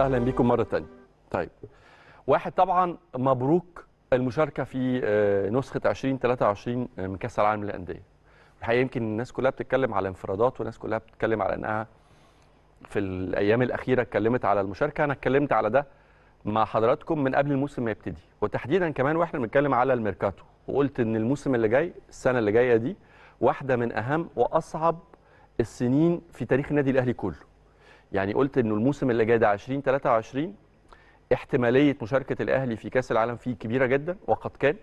اهلا بيكم مره ثانيه طيب واحد طبعا مبروك المشاركه في آه، نسخه 2023 آه، من كاس العالم للانديه الحقيقه يمكن الناس كلها بتتكلم على انفرادات والناس كلها بتتكلم على انها في الايام الاخيره اتكلمت على المشاركه انا اتكلمت على ده مع حضراتكم من قبل الموسم ما يبتدي وتحديدا كمان واحنا بنتكلم على الميركاتو وقلت ان الموسم اللي جاي السنه اللي جايه دي واحده من اهم واصعب السنين في تاريخ النادي الاهلي كله يعني قلت انه الموسم اللي جاي ده 2023 احتماليه مشاركه الاهلي في كاس العالم فيه كبيره جدا وقد كان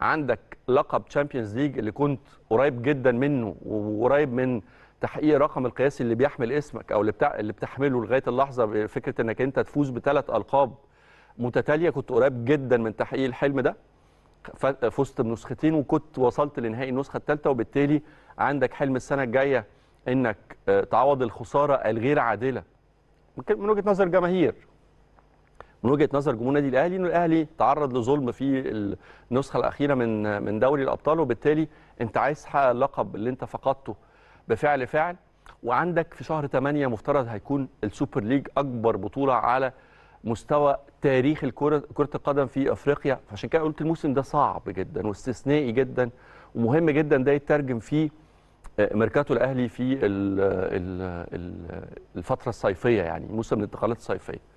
عندك لقب تشامبيونز ليج اللي كنت قريب جدا منه وقريب من تحقيق رقم القياسي اللي بيحمل اسمك او اللي بتاع اللي بتحمله لغايه اللحظه بفكره انك انت تفوز بثلاث القاب متتاليه كنت قريب جدا من تحقيق الحلم ده فزت بنسختين وكنت وصلت لنهائي النسخه الثالثه وبالتالي عندك حلم السنه الجايه انك آه، تعوض الخساره الغير عادله من وجهه نظر جماهير من وجهه نظر جمهور النادي الاهلي انه الاهلي تعرض لظلم في النسخه الاخيره من من دوري الابطال وبالتالي انت عايز تحقق اللقب اللي انت فقدته بفعل فعل وعندك في شهر 8 مفترض هيكون السوبر ليج اكبر بطوله على مستوى تاريخ الكره كره القدم في افريقيا فعشان كده قلت الموسم ده صعب جدا واستثنائي جدا ومهم جدا ده يترجم فيه آه، ميركاتو الاهلي في الفتره الصيفيه يعني موسم الانتقالات الصيفيه